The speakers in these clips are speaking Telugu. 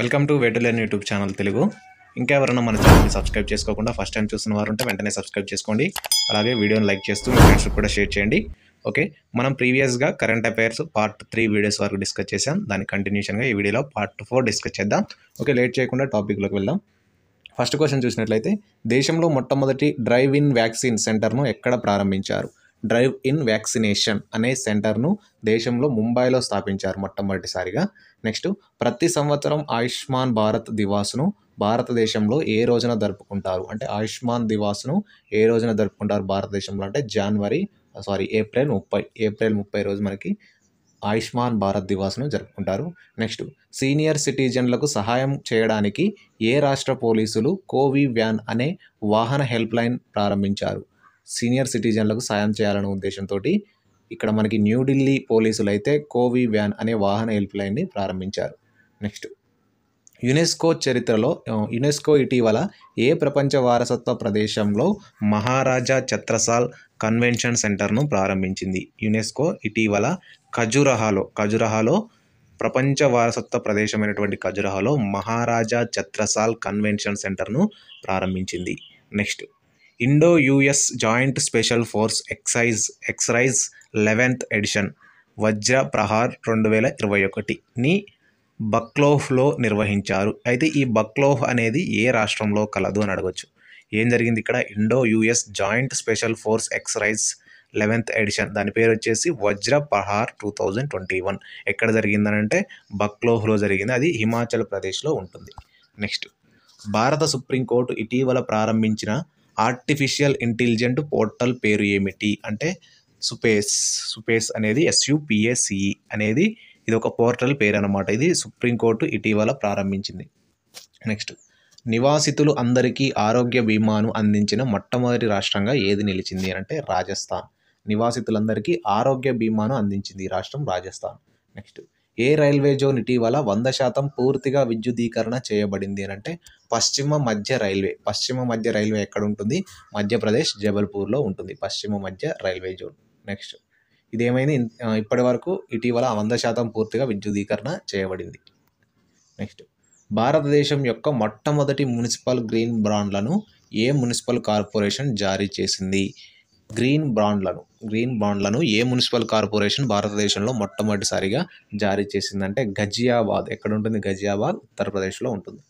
వెల్కమ్ టు వెడ్ లెర్న్ యూట్యూబ్ ఛానల్ తెలుగు ఇంకా ఎవరైనా మన ఛానల్ని సబ్స్క్రైబ్ చేసుకోకుండా ఫస్ట్ టైం చూస్తున్న వారు ఉంటే వెంటనే సబ్స్క్రైబ్ చేసుకోండి అలాగే వీడియోని లైక్ చేస్తూ మీ ఫ్రెండ్స్కి కూడా షేర్ చేయండి ఓకే మనం ప్రీవియస్గా current affairs part three videos వరకు డిస్కస్ చేసాం దాని కంటిన్యూషన్గా ఈ వీడియోలో పార్ట్ ఫోర్ డిస్కస్ చేద్దాం ఓకే లేట్ చేయకుండా టాపిక్లోకి వెళ్దాం ఫస్ట్ క్వశ్చన్ చూసినట్లయితే దేశంలో మొట్టమొదటి డ్రైవ్ ఇన్ వ్యాక్సిన్ సెంటర్ను ఎక్కడ ప్రారంభించారు డ్రైవ్ ఇన్ వ్యాక్సినేషన్ అనే సెంటర్ను దేశంలో ముంబైలో స్థాపించారు మొట్టమొదటిసారిగా నెక్స్ట్ ప్రతి సంవత్సరం ఆయుష్మాన్ భారత్ దివాస్ను భారతదేశంలో ఏ రోజున జరుపుకుంటారు అంటే ఆయుష్మాన్ దివాస్ను ఏ రోజున జరుపుకుంటారు భారతదేశంలో అంటే జనవరి సారీ ఏప్రిల్ ముప్పై ఏప్రిల్ ముప్పై రోజు మనకి ఆయుష్మాన్ భారత్ దివాస్ను జరుపుకుంటారు నెక్స్ట్ సీనియర్ సిటిజన్లకు సహాయం చేయడానికి ఏ రాష్ట్ర పోలీసులు కోవి వ్యాన్ అనే వాహన హెల్ప్ లైన్ ప్రారంభించారు సీనియర్ సిటిజన్లకు సాయం చేయాలనే ఉద్దేశంతో ఇక్కడ మనకి న్యూఢిల్లీ పోలీసులు అయితే కోవి వ్యాన్ అనే వాహన హెల్ప్ లైన్ని ప్రారంభించారు నెక్స్ట్ యునెస్కో చరిత్రలో యునెస్కో ఇటీవల ఏ ప్రపంచ వారసత్వ ప్రదేశంలో మహారాజా ఛత్రసాల్ కన్వెన్షన్ సెంటర్ను ప్రారంభించింది యునెస్కో ఇటీవల ఖజురహాలో ఖజురహాలో ప్రపంచ వారసత్వ ప్రదేశమైనటువంటి ఖజురహాలో మహారాజా ఛత్రసాల్ కన్వెన్షన్ సెంటర్ను ప్రారంభించింది next Indo US joint special force excise exercise eleventh edition Vajra Prahar రెండు వేల ఇరవై ఒకటిని బక్లోహ్లో నిర్వహించారు అయితే ఈ బక్లోహ్ అనేది ఏ రాష్ట్రంలో కలదు అని అడగచ్చు ఏం జరిగింది ఇక్కడ Indo US joint special force exercise eleventh edition దాని పేరు వచ్చేసి Vajra Prahar two thousand twenty one ఎక్కడ జరిగిందనంటే బక్లోహ్లో జరిగింది అది హిమాచల్ ప్రదేశ్లో ఉంటుంది నెక్స్ట్ భారత సుప్రీంకోర్టు ఇటీవల ప్రారంభించిన ఆర్టిఫిషియల్ ఇంటెలిజెంట్ పోర్టల్ పేరు ఏమిటి అంటే సుపేస్ సుపేస్ అనేది ఎస్యుపిఎస్ఈ అనేది ఇది ఒక పోర్టల్ పేరు అనమాట ఇది సుప్రీంకోర్టు ఇటీవల ప్రారంభించింది నెక్స్ట్ నివాసితులు అందరికీ ఆరోగ్య బీమాను అందించిన మొట్టమొదటి రాష్ట్రంగా ఏది నిలిచింది అంటే రాజస్థాన్ నివాసితులందరికీ ఆరోగ్య బీమాను అందించింది ఈ రాష్ట్రం రాజస్థాన్ నెక్స్ట్ ఏ రైల్వే జోన్ ఇటీవల వంద శాతం పూర్తిగా విద్యుదీకరణ చేయబడింది అని అంటే పశ్చిమ మధ్య రైల్వే పశ్చిమ మధ్య రైల్వే ఎక్కడ ఉంటుంది మధ్యప్రదేశ్ జబల్పూర్లో ఉంటుంది పశ్చిమ మధ్య రైల్వే జోన్ నెక్స్ట్ ఇదేమైంది ఇప్పటి వరకు ఇటీవల వంద శాతం పూర్తిగా విద్యుదీకరణ చేయబడింది నెక్స్ట్ భారతదేశం యొక్క మొట్టమొదటి మున్సిపల్ గ్రీన్ బాండ్లను ఏ మున్సిపల్ కార్పొరేషన్ జారీ చేసింది గ్రీన్ బాండ్లను గ్రీన్ బాండ్లను ఏ మున్సిపల్ కార్పొరేషన్ భారతదేశంలో మొట్టమొదటిసారిగా జారీ చేసిందంటే ఘజియాబాద్ ఎక్కడ ఉంటుంది ఘజియాబాద్ ఉత్తరప్రదేశ్లో ఉంటుంది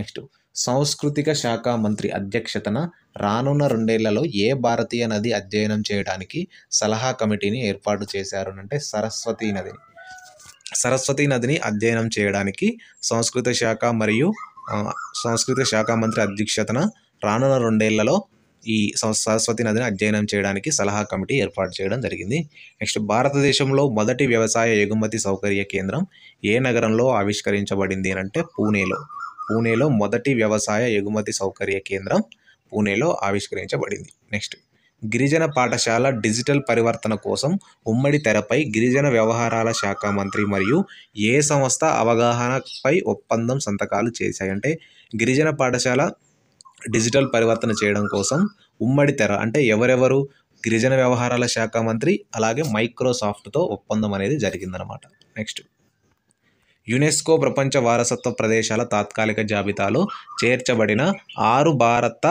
నెక్స్ట్ సాంస్కృతిక శాఖ మంత్రి అధ్యక్షతన రానున్న రెండేళ్లలో ఏ భారతీయ నది అధ్యయనం చేయడానికి సలహా కమిటీని ఏర్పాటు చేశారు అంటే సరస్వతి నదిని సరస్వతి నదిని అధ్యయనం చేయడానికి సంస్కృత శాఖ మరియు సంస్కృత శాఖ మంత్రి అధ్యక్షతన రానున్న రెండేళ్లలో ఈ సరస్వతి నదిని అధ్యయనం చేయడానికి సలహా కమిటీ ఏర్పాటు చేయడం జరిగింది నెక్స్ట్ భారతదేశంలో మొదటి వ్యవసాయ ఎగుమతి సౌకర్య కేంద్రం ఏ నగరంలో ఆవిష్కరించబడింది అంటే పూణేలో పూణేలో మొదటి వ్యవసాయ ఎగుమతి సౌకర్య కేంద్రం పూణేలో ఆవిష్కరించబడింది నెక్స్ట్ గిరిజన పాఠశాల డిజిటల్ పరివర్తన కోసం ఉమ్మడి తెరపై గిరిజన వ్యవహారాల శాఖ మంత్రి మరియు ఏ సంస్థ అవగాహనపై ఒప్పందం సంతకాలు చేశాయంటే గిరిజన పాఠశాల డిజిటల్ పరివర్తన చేయడం కోసం ఉమ్మడి తెర అంటే ఎవరెవరు గిరిజన వ్యవహారాల శాఖ మంత్రి అలాగే మైక్రోసాఫ్ట్తో ఒప్పందం అనేది జరిగిందనమాట నెక్స్ట్ యునెస్కో ప్రపంచ వారసత్వ ప్రదేశాల తాత్కాలిక జాబితాలో చేర్చబడిన ఆరు భారత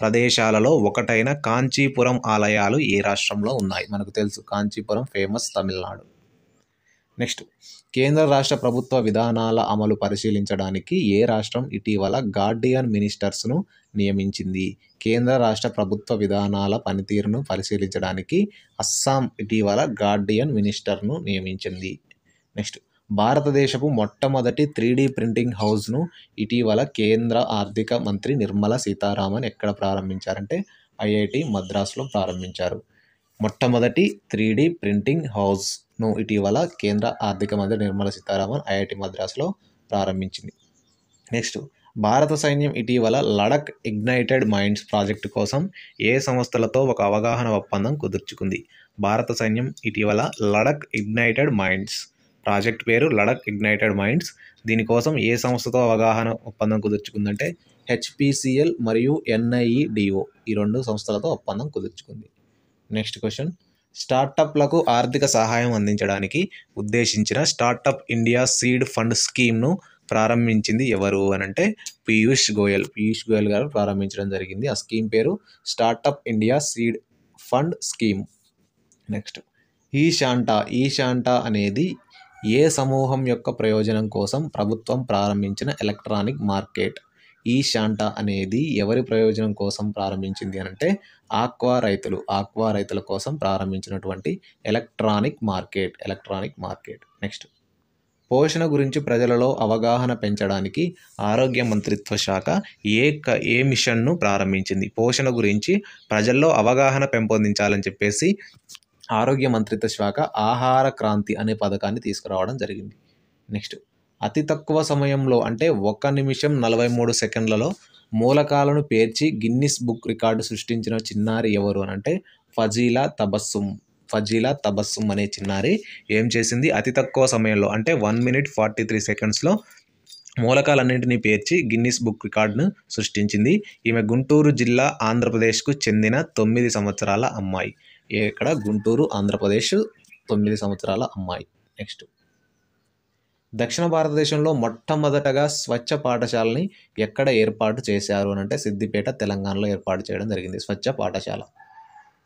ప్రదేశాలలో ఒకటైన కాంచీపురం ఆలయాలు ఏ రాష్ట్రంలో ఉన్నాయి మనకు తెలుసు కాంచీపురం ఫేమస్ తమిళనాడు నెక్స్ట్ కేంద్ర రాష్ట్ర ప్రభుత్వ విధానాల అమలు పరిశీలించడానికి ఏ రాష్ట్రం ఇటీవల గార్డియన్ మినిస్టర్స్ను నియమించింది కేంద్ర రాష్ట్ర ప్రభుత్వ విధానాల పనితీరును పరిశీలించడానికి అస్సాం ఇటీవల గార్డియన్ మినిస్టర్ను నియమించింది నెక్స్ట్ భారతదేశపు మొట్టమొదటి త్రీ డి ప్రింటింగ్ హౌస్ను ఇటీవల కేంద్ర ఆర్థిక మంత్రి నిర్మలా సీతారామన్ ఎక్కడ ప్రారంభించారంటే ఐఐటి మద్రాసులో ప్రారంభించారు మొట్టమొదటి త్రీ డి ప్రింటింగ్ హౌస్ను ఇటీవల కేంద్ర ఆర్థిక మంత్రి నిర్మలా సీతారామన్ ఐఐటి మద్రాసులో ప్రారంభించింది నెక్స్ట్ భారత సైన్యం ఇటీవల లడక్ ఇగ్నైటెడ్ మైండ్స్ ప్రాజెక్టు కోసం ఏ సంస్థలతో ఒక అవగాహన ఒప్పందం కుదుర్చుకుంది భారత సైన్యం ఇటీవల లడక్ ఇగ్నైటెడ్ మైండ్స్ ప్రాజెక్ట్ పేరు లడక్ ఇగ్నైటెడ్ మైండ్స్ దీనికోసం ఏ సంస్థతో అవగాహన ఒప్పందం కుదుర్చుకుందంటే హెచ్పిసిఎల్ మరియు ఎన్ఐఈడిఓ ఈ రెండు సంస్థలతో ఒప్పందం కుదుర్చుకుంది నెక్స్ట్ క్వశ్చన్ స్టార్టప్లకు ఆర్థిక సహాయం అందించడానికి ఉద్దేశించిన స్టార్టప్ ఇండియా సీడ్ ఫండ్ స్కీమ్ను ప్రారంభించింది ఎవరు అని అంటే పీయూష్ గోయల్ పీయూష్ గోయల్ గారు ప్రారంభించడం జరిగింది ఆ స్కీమ్ పేరు startup India seed fund scheme next ఈ శాంటా ఈ శాంటా అనేది ఏ సమూహం యొక్క ప్రయోజనం కోసం ప్రభుత్వం ప్రారంభించిన ఎలక్ట్రానిక్ మార్కెట్ ఈ శాంటా అనేది ఎవరి ప్రయోజనం కోసం ప్రారంభించింది అని అంటే ఆక్వా రైతులు ఆక్వా రైతుల కోసం ప్రారంభించినటువంటి electronic market electronic market next పోషణ గురించి ప్రజలలో అవగాహన పెంచడానికి ఆరోగ్య మంత్రిత్వ శాఖ ఏ ఏ మిషన్ను ప్రారంభించింది పోషణ గురించి ప్రజల్లో అవగాహన పెంపొందించాలని చెప్పేసి ఆరోగ్య మంత్రిత్వ శాఖ ఆహార క్రాంతి అనే పథకాన్ని తీసుకురావడం జరిగింది నెక్స్ట్ అతి తక్కువ సమయంలో అంటే ఒక్క నిమిషం నలభై మూడు సెకండ్లలో మూలకాలను పేర్చి గిన్నిస్ బుక్ రికార్డు సృష్టించిన చిన్నారి ఎవరు అని అంటే ఫజీలా తబస్సుమ్ ఫజీలా తబస్సుమ్ అనే చిన్నారి ఏం చేసింది అతి తక్కువ సమయంలో అంటే వన్ మినిట్ ఫార్టీ త్రీ సెకండ్స్లో మూలకాలన్నింటినీ పేర్చి గిన్నిస్ బుక్ రికార్డును సృష్టించింది ఈమె గుంటూరు జిల్లా ఆంధ్రప్రదేశ్కు చెందిన తొమ్మిది సంవత్సరాల అమ్మాయి ఇక్కడ గుంటూరు ఆంధ్రప్రదేశ్ తొమ్మిది సంవత్సరాల అమ్మాయి నెక్స్ట్ దక్షిణ భారతదేశంలో మొట్టమొదటగా స్వచ్ఛ పాఠశాలని ఎక్కడ ఏర్పాటు చేశారు అని అంటే సిద్దిపేట తెలంగాణలో ఏర్పాటు చేయడం జరిగింది స్వచ్ఛ పాఠశాల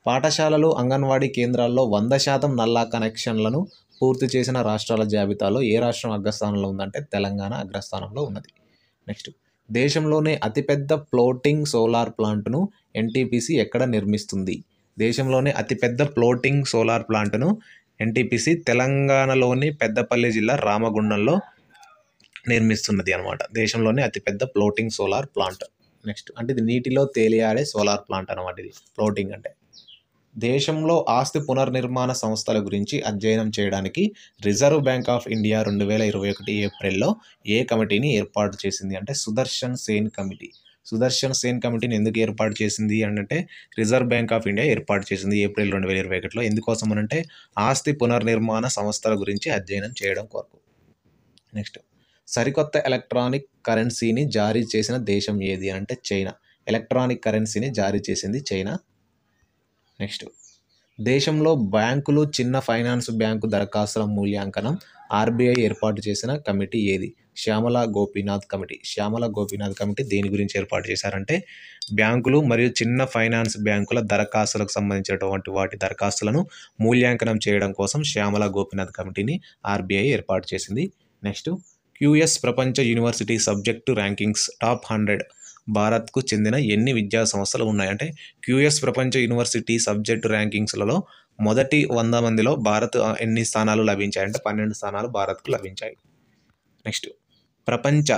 పాఠశాలలు అంగన్వాడీ కేంద్రాల్లో వంద శాతం నల్లా కనెక్షన్లను పూర్తి చేసిన రాష్ట్రాల జాబితాలో ఏ రాష్ట్రం అగ్రస్థానంలో ఉందంటే తెలంగాణ అగ్రస్థానంలో ఉన్నది నెక్స్ట్ దేశంలోనే అతిపెద్ద ఫ్లోటింగ్ సోలార్ ప్లాంట్ను ఎన్టీపీసీ ఎక్కడ నిర్మిస్తుంది దేశంలోనే అతిపెద్ద ఫ్లోటింగ్ సోలార్ ప్లాంట్ను ఎన్టీపీసీ తెలంగాణలోని పెద్దపల్లి జిల్లా రామగుండంలో నిర్మిస్తున్నది అనమాట దేశంలోనే అతిపెద్ద ఫ్లోటింగ్ సోలార్ ప్లాంట్ నెక్స్ట్ అంటే ఇది నీటిలో తేలియాడే సోలార్ ప్లాంట్ అనమాట ఇది ఫ్లోటింగ్ అంటే దేశంలో ఆస్తి పునర్నిర్మాణ సంస్థల గురించి అధ్యయనం చేయడానికి రిజర్వ్ బ్యాంక్ ఆఫ్ ఇండియా రెండు వేల ఇరవై ఒకటి ఏప్రిల్లో ఏ కమిటీని ఏర్పాటు చేసింది అంటే సుదర్శన్ సేన్ కమిటీ సుదర్శన్ సేన్ కమిటీని ఎందుకు ఏర్పాటు చేసింది అంటే రిజర్వ్ బ్యాంక్ ఆఫ్ ఇండియా ఏర్పాటు చేసింది ఏప్రిల్ రెండు వేల ఇరవై ఒకటిలో ఎందుకోసం అనంటే ఆస్తి పునర్నిర్మాణ సంస్థల గురించి అధ్యయనం చేయడం కొరకు నెక్స్ట్ సరికొత్త ఎలక్ట్రానిక్ కరెన్సీని జారీ చేసిన దేశం ఏది అంటే చైనా ఎలక్ట్రానిక్ కరెన్సీని జారీ చేసింది చైనా నెక్స్ట్ దేశంలో బ్యాంకులు చిన్న ఫైనాన్స్ బ్యాంకు దరఖాస్తుల మూల్యాంకనం ఆర్బీఐ ఏర్పాటు చేసిన కమిటీ ఏది శ్యామల గోపీనాథ్ కమిటీ శ్యామల గోపీనాథ్ కమిటీ దేని గురించి ఏర్పాటు చేశారంటే బ్యాంకులు మరియు చిన్న ఫైనాన్స్ బ్యాంకుల దరఖాస్తులకు సంబంధించినటువంటి వాటి దరఖాస్తులను మూల్యాంకనం చేయడం కోసం శ్యామల గోపీనాథ్ కమిటీని ఆర్బీఐ ఏర్పాటు చేసింది నెక్స్ట్ క్యూఎస్ ప్రపంచ university subject rankings top hundred భారత్కు చెందిన ఎన్ని విద్యా సంస్థలు ఉన్నాయంటే క్యూఎస్ ప్రపంచ యూనివర్సిటీ సబ్జెక్టు ర్యాంకింగ్స్లలో మొదటి వంద మందిలో భారత్ ఎన్ని స్థానాలు లభించాయంటే పన్నెండు స్థానాలు భారత్కు లభించాయి నెక్స్ట్ ప్రపంచ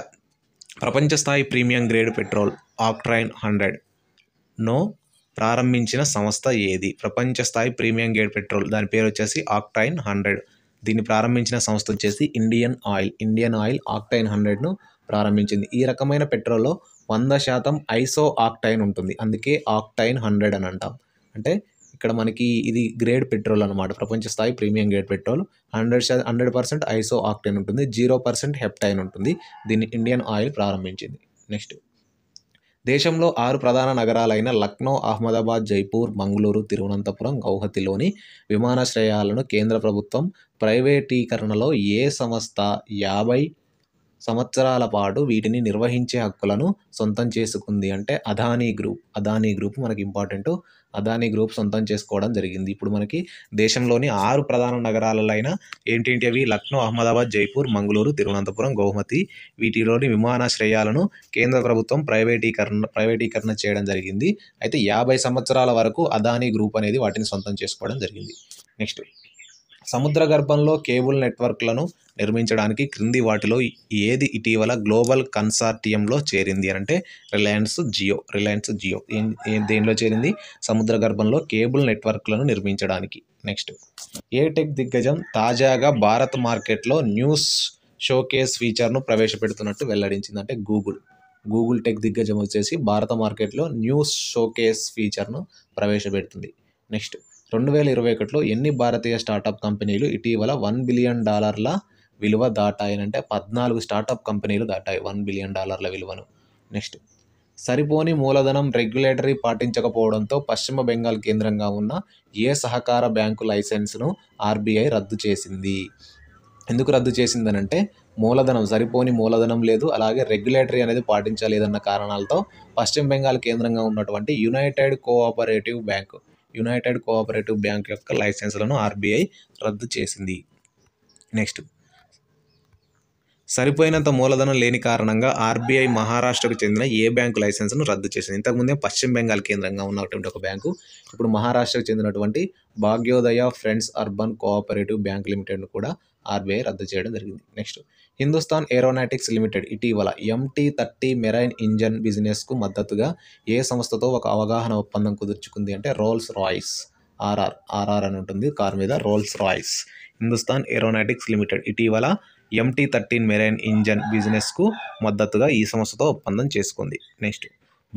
ప్రపంచ స్థాయి premium grade petrol octane hundred నో ప్రారంభించిన సంస్థ ఏది ప్రపంచ స్థాయి ప్రీమియం గ్రేడ్ పెట్రోల్ దాని పేరు వచ్చేసి ఆక్టైన్ హండ్రెడ్ దీన్ని ప్రారంభించిన సంస్థ వచ్చేసి Indian oil Indian oil octane హండ్రెడ్ను ప్రారంభించింది ఈ రకమైన పెట్రోల్లో వంద శాతం ఐసో ఆక్టైన్ ఉంటుంది అందుకే ఆక్టైన్ హండ్రెడ్ అని అంటాం అంటే ఇక్కడ మనకి ఇది గ్రేడ్ పెట్రోల్ అనమాట ప్రపంచ స్థాయి premium grade petrol hundred hundred percent iso octane ఉంటుంది జీరో పర్సెంట్ హెప్టైన్ ఉంటుంది దీన్ని ఇండియన్ ఆయిల్ ప్రారంభించింది నెక్స్ట్ దేశంలో ఆరు ప్రధాన నగరాలైన లక్నో అహ్మదాబాద్ జైపూర్ మంగళూరు తిరువనంతపురం గౌహతిలోని విమానాశ్రయాలను కేంద్ర ప్రభుత్వం ప్రైవేటీకరణలో ఏ సంస్థ యాభై సంవత్సరాల పాటు వీటిని నిర్వహించే హక్కులను సొంతం చేసుకుంది అంటే అదానీ గ్రూప్ అదానీ గ్రూప్ మనకి ఇంపార్టెంట్ అదానీ గ్రూప్ సొంతం చేసుకోవడం జరిగింది ఇప్పుడు మనకి దేశంలోని ఆరు ప్రధాన నగరాలైన ఏంటేంటి అవి లక్నో అహ్మదాబాద్ జైపూర్ మంగళూరు తిరువనంతపురం గౌహతి వీటిలోని విమానాశ్రయాలను కేంద్ర ప్రభుత్వం ప్రైవేటీకరణ ప్రైవేటీకరణ చేయడం జరిగింది అయితే యాభై సంవత్సరాల వరకు అదానీ గ్రూప్ అనేది వాటిని సొంతం చేసుకోవడం జరిగింది నెక్స్ట్ సముద్ర గర్భంలో కేబుల్ నెట్వర్క్లను నిర్మించడానికి క్రింది వాటిలో ఏది ఇటీవల గ్లోబల్ కన్సార్టియంలో చేరింది అంటే రిలయన్స్ జియో రిలయన్స్ జియో దేనిలో చేరింది సముద్ర గర్భంలో కేబుల్ నెట్వర్క్లను నిర్మించడానికి నెక్స్ట్ ఏటెక్ దిగ్గజం తాజాగా భారత్ మార్కెట్లో న్యూస్ షోకేస్ ఫీచర్ను ప్రవేశపెడుతున్నట్టు వెల్లడించింది అంటే గూగుల్ గూగుల్ టెక్ దిగ్గజం వచ్చేసి భారత మార్కెట్లో న్యూస్ షోకేస్ ఫీచర్ను ప్రవేశపెడుతుంది నెక్స్ట్ రెండు వేల ఇరవై ఒకటిలో ఎన్ని భారతీయ స్టార్టప్ కంపెనీలు ఇటీవల వన్ బిలియన్ డాలర్ల విలువ దాటాయనంటే అంటే పద్నాలుగు స్టార్టప్ కంపెనీలు దాటాయి వన్ బిలియన్ డాలర్ల విలువను నెక్స్ట్ సరిపోని మూలధనం రెగ్యులేటరీ పాటించకపోవడంతో పశ్చిమ బెంగాల్ కేంద్రంగా ఉన్న ఏ సహకార బ్యాంకు లైసెన్స్ను ఆర్బీఐ రద్దు చేసింది ఎందుకు రద్దు చేసిందనంటే మూలధనం సరిపోని మూలధనం లేదు అలాగే రెగ్యులేటరీ అనేది పాటించలేదన్న కారణాలతో పశ్చిమ బెంగాల్ కేంద్రంగా ఉన్నటువంటి united cooperative bank united cooperative bank యొక్క లైసెన్స్లను ఆర్బీఐ రద్దు చేసింది నెక్స్ట్ సరిపోయినంత మూలధనం లేని కారణంగా ఆర్బీఐ మహారాష్ట్రకు చెందిన ఏ బ్యాంకు లైసెన్స్ను రద్దు చేసింది ఇంతకుముందే పశ్చిమ బెంగాల్ కేంద్రంగా ఉన్నటువంటి ఒక బ్యాంకు ఇప్పుడు మహారాష్ట్రకు చెందినటువంటి Bhagyodaya friends urban cooperative bank లిమిటెడ్ను కూడా ఆర్బీఐ రద్దు చేయడం జరిగింది నెక్స్ట్ హిందుస్థాన్ ఏరోనాటిక్స్ లిమిటెడ్ ఇటీవల ఎంటీ థర్టీ మెరైన్ ఇంజన్ బిజినెస్కు మద్దతుగా ఏ సంస్థతో ఒక అవగాహన ఒప్పందం కుదుర్చుకుంది అంటే రోల్స్ రాయిస్ ఆర్ఆర్ ఆర్ఆర్ అని ఉంటుంది కార్ మీద Rolls Royce Hindustan aeronautics limited ఇటీవల ఎంటీ థర్టీన్ మెరైన్ ఇంజన్ బిజినెస్కు మద్దతుగా ఈ సంస్థతో ఒప్పందం చేసుకుంది నెక్స్ట్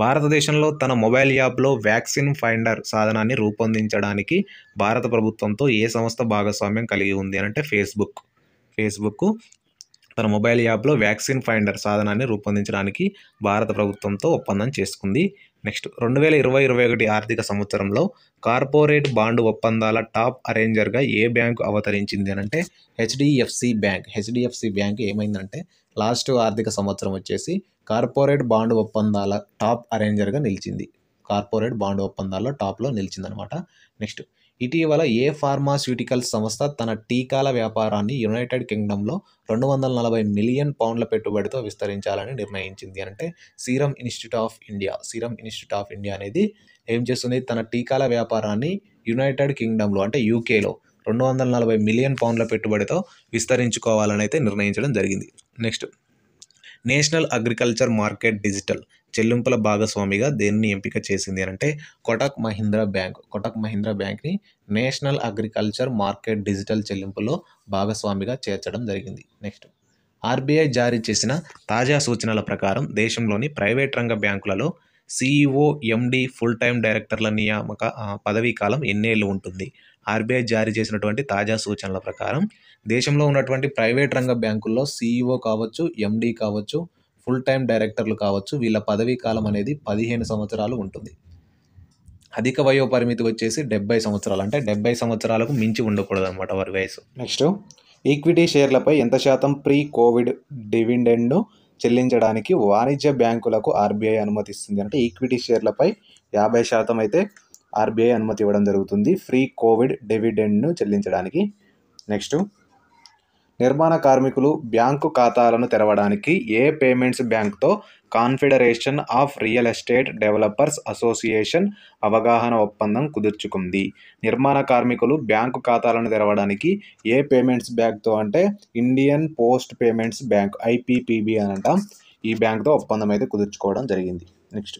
భారతదేశంలో తన మొబైల్ యాప్లో వ్యాక్సిన్ ఫైండర్ సాధనాన్ని రూపొందించడానికి భారత ప్రభుత్వంతో ఏ సంస్థ భాగస్వామ్యం కలిగి ఉంది అంటే ఫేస్బుక్ ఫేస్బుక్ తన మొబైల్ యాప్లో వ్యాక్సిన్ ఫైండర్ సాధనాన్ని రూపొందించడానికి భారత ప్రభుత్వంతో ఒప్పందం చేసుకుంది నెక్స్ట్ రెండు వేల ఇరవై ఇరవై ఒకటి ఆర్థిక సంవత్సరంలో కార్పొరేట్ బాండ్ ఒప్పందాల టాప్ అరేంజర్గా ఏ బ్యాంకు అవతరించింది అని అంటే హెచ్డిఎఫ్సి బ్యాంక్ హెచ్డిఎఫ్సి బ్యాంక్ ఏమైందంటే లాస్ట్ ఆర్థిక సంవత్సరం వచ్చేసి కార్పొరేట్ బాండ్ ఒప్పందాల టాప్ అరేంజర్గా నిలిచింది కార్పొరేట్ బాండ్ ఒప్పందాల్లో టాప్లో నిలిచిందనమాట నెక్స్ట్ ఇటీవల ఏ ఫార్మాస్యూటికల్స్ సంస్థ తన టీకాల వ్యాపారాన్ని యునైటెడ్ కింగ్డంలో రెండు వందల నలభై మిలియన్ పౌండ్ల పెట్టుబడితో విస్తరించాలని నిర్ణయించింది అంటే serum institute of India serum institute of India అనేది ఏం చేస్తుంది తన టీకాల వ్యాపారాన్ని యునైటెడ్ కింగ్డంలో అంటే యూకేలో రెండు వందల నలభై మిలియన్ పౌండ్ల పెట్టుబడితో విస్తరించుకోవాలని అయితే నిర్ణయించడం జరిగింది next national agriculture market digital చెల్లింపుల భాగస్వామిగా దేన్ని ఎంపిక చేసింది అంటే కొటక్ మహీంద్రా బ్యాంక్ కొటక్ మహీంద్రా బ్యాంక్ని నేషనల్ అగ్రికల్చర్ మార్కెట్ డిజిటల్ చెల్లింపులో భాగస్వామిగా చేర్చడం జరిగింది నెక్స్ట్ ఆర్బీఐ జారీ చేసిన తాజా సూచనల ప్రకారం దేశంలోని ప్రైవేట్ రంగ బ్యాంకులలో సీఈఓ ఎండి ఫుల్ టైం డైరెక్టర్ల నియామక పదవీ కాలం ఎన్నేళ్ళు ఉంటుంది ఆర్బీఐ జారీ చేసినటువంటి తాజా సూచనల ప్రకారం దేశంలో ఉన్నటువంటి ప్రైవేట్ రంగ బ్యాంకుల్లో సీఈఓ కావచ్చు ఎండి కావచ్చు ఫుల్ టైం డైరెక్టర్లు కావచ్చు వీళ్ళ పదవీ కాలం అనేది పదిహేను సంవత్సరాలు ఉంటుంది అధిక వయో పరిమితి వచ్చేసి డెబ్బై సంవత్సరాలు అంటే డెబ్బై సంవత్సరాలకు మించి ఉండకూడదు అనమాట వారి వయసు నెక్స్ట్ ఈక్విటీ షేర్లపై ఎంత శాతం ప్రీ కోవిడ్ డివిడెండ్ చెల్లించడానికి వాణిజ్య బ్యాంకులకు ఆర్బీఐ అనుమతిస్తుంది అంటే ఈక్విటీ షేర్లపై యాభై శాతం అయితే ఆర్బీఐ అనుమతి ఇవ్వడం జరుగుతుంది ఫ్రీ కోవిడ్ డివిడెండ్ను చెల్లించడానికి నెక్స్ట్ నిర్మాణ కార్మికులు బ్యాంకు ఖాతాలను తెరవడానికి ఏ పేమెంట్స్ బ్యాంక్తో confederation of real estate developers association అవగాహన ఒప్పందం కుదుర్చుకుంది నిర్మాణ కార్మికులు బ్యాంకు ఖాతాలను తెరవడానికి ఏ పేమెంట్స్ బ్యాంక్తో అంటే Indian post payments bank IPPB అని ఈ బ్యాంక్తో ఒప్పందం అయితే కుదుర్చుకోవడం జరిగింది నెక్స్ట్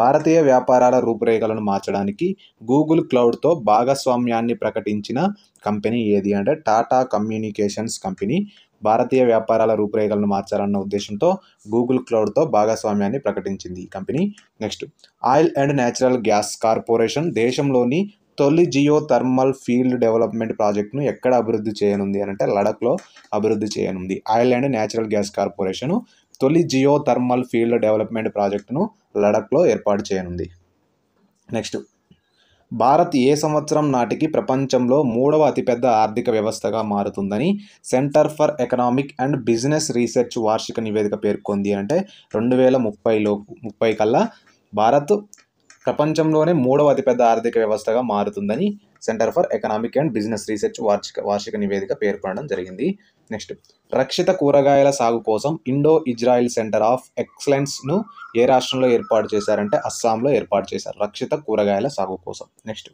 భారతీయ వ్యాపారాల రూపురేఖలను మార్చడానికి గూగుల్ క్లౌడ్తో భాగస్వామ్యాన్ని ప్రకటించిన కంపెనీ ఏది అంటే టాటా కమ్యూనికేషన్స్ కంపెనీ భారతీయ వ్యాపారాల రూపురేఖలను మార్చాలన్న ఉద్దేశంతో గూగుల్ క్లౌడ్తో భాగస్వామ్యాన్ని ప్రకటించింది ఈ company next oil and natural gas corporation దేశంలోని తొలి జియో థర్మల్ ఫీల్డ్ డెవలప్మెంట్ ప్రాజెక్ట్ను ఎక్కడ అభివృద్ధి చేయనుంది అని అంటే లడఖ్లో అభివృద్ధి చేయనుంది ఆయిల్ అండ్ న్యాచురల్ గ్యాస్ కార్పొరేషను తొలి జియో థర్మల్ ఫీల్డ్ డెవలప్మెంట్ ప్రాజెక్టును లడఖ్లో ఏర్పాటు చేయనుంది నెక్స్ట్ భారత్ ఏ సంవత్సరం నాటికి ప్రపంచంలో మూడవ అతిపెద్ద ఆర్థిక వ్యవస్థగా మారుతుందని centre for economic and business research వార్షిక నివేదిక పేర్కొంది అంటే రెండు వేల ముప్పైలో ముప్పై కల్లా భారత్ ప్రపంచంలోనే మూడవ అతిపెద్ద ఆర్థిక వ్యవస్థగా మారుతుందని centre for economic and business research వార్షిక వార్షిక నివేదిక పేర్కొనడం జరిగింది నెక్స్ట్ రక్షిత కూరగాయల సాగు కోసం ఇండో ఇజ్రాయిల్ సెంటర్ ఆఫ్ ఎక్సలెన్స్ను ఏ రాష్ట్రంలో ఏర్పాటు చేశారంటే అస్సాంలో ఏర్పాటు చేశారు రక్షిత కూరగాయల సాగు కోసం next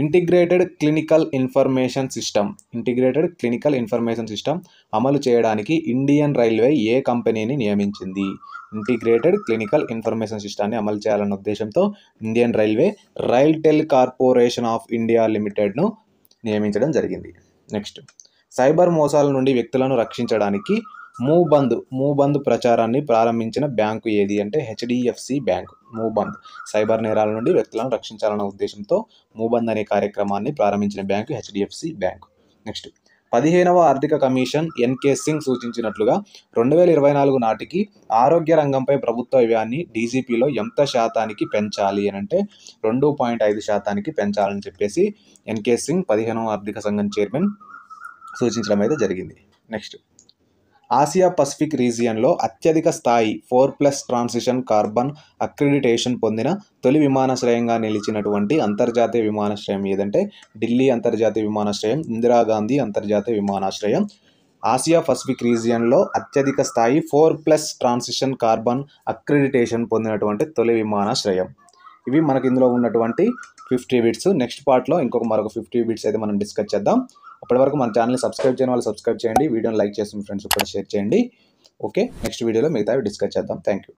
integrated clinical information system integrated clinical information system అమలు చేయడానికి ఇండియన్ రైల్వే ఏ కంపెనీని నియమించింది ఇంటిగ్రేటెడ్ క్లినికల్ ఇన్ఫర్మేషన్ సిస్టమ్ని అమలు చేయాలన్న ఉద్దేశంతో Indian railway RailTel corporation of India లిమిటెడ్ను నియమించడం జరిగింది నెక్స్ట్ సైబర్ మోసాల నుండి వ్యక్తులను రక్షించడానికి మూబంద్ మూబంద్ ప్రచారాన్ని ప్రారంభించిన బ్యాంకు ఏది అంటే హెచ్డిఎఫ్సి బ్యాంకు మూబంద్ సైబర్ నేరాల నుండి వ్యక్తులను రక్షించాలన్న ఉద్దేశంతో మూబంద్ అనే కార్యక్రమాన్ని ప్రారంభించిన బ్యాంకు హెచ్డిఎఫ్సి బ్యాంక్ నెక్స్ట్ పదిహేనవ ఆర్థిక కమిషన్ ఎన్కే సింగ్ సూచించినట్లుగా రెండు వేల ఇరవై నాలుగు నాటికి ఆరోగ్య రంగంపై ప్రభుత్వ వ్యయాన్ని డీజీపీలో ఎంత శాతానికి పెంచాలి అని అంటే రెండు పాయింట్ ఐదు శాతానికి పెంచాలని చెప్పేసి ఎన్కే సింగ్ పదిహేనవ ఆర్థిక సంఘం చైర్మన్ సూచించడం అయితే జరిగింది నెక్స్ట్ ఆసియా పసిఫిక్ రీజియన్లో అత్యధిక స్థాయి four plus transition carbon accreditation పొందిన తొలి విమానాశ్రయంగా నిలిచినటువంటి అంతర్జాతీయ విమానాశ్రయం ఏదంటే ఢిల్లీ అంతర్జాతీయ విమానాశ్రయం ఇందిరాగాంధీ అంతర్జాతీయ విమానాశ్రయం ఆసియా పసిఫిక్ రీజియన్లో అత్యధిక స్థాయి four plus transition carbon accreditation పొందినటువంటి తొలి విమానాశ్రయం ఇవి మనకి ఇందులో ఉన్నటువంటి ఫిఫ్టీ బిట్స్ నెక్స్ట్ పార్ట్లో ఇంకొక మరొక ఫిఫ్టీ బిట్స్ అయితే మనం డిస్కస్ చేద్దాం అప్పటి వరకు మన ఛానల్ని సబ్స్క్రైబ్ చేయని వాళ్ళు సబ్స్క్రైబ్ చేయండి వీడియోని లైక్ చేసి మీ ఫ్రెండ్స్ కూడా షేర్ చేయండి ఓకే నెక్స్ట్ వీడియోలో మిగతావి డిస్కస్ చేద్దాం థ్యాంక్ యూ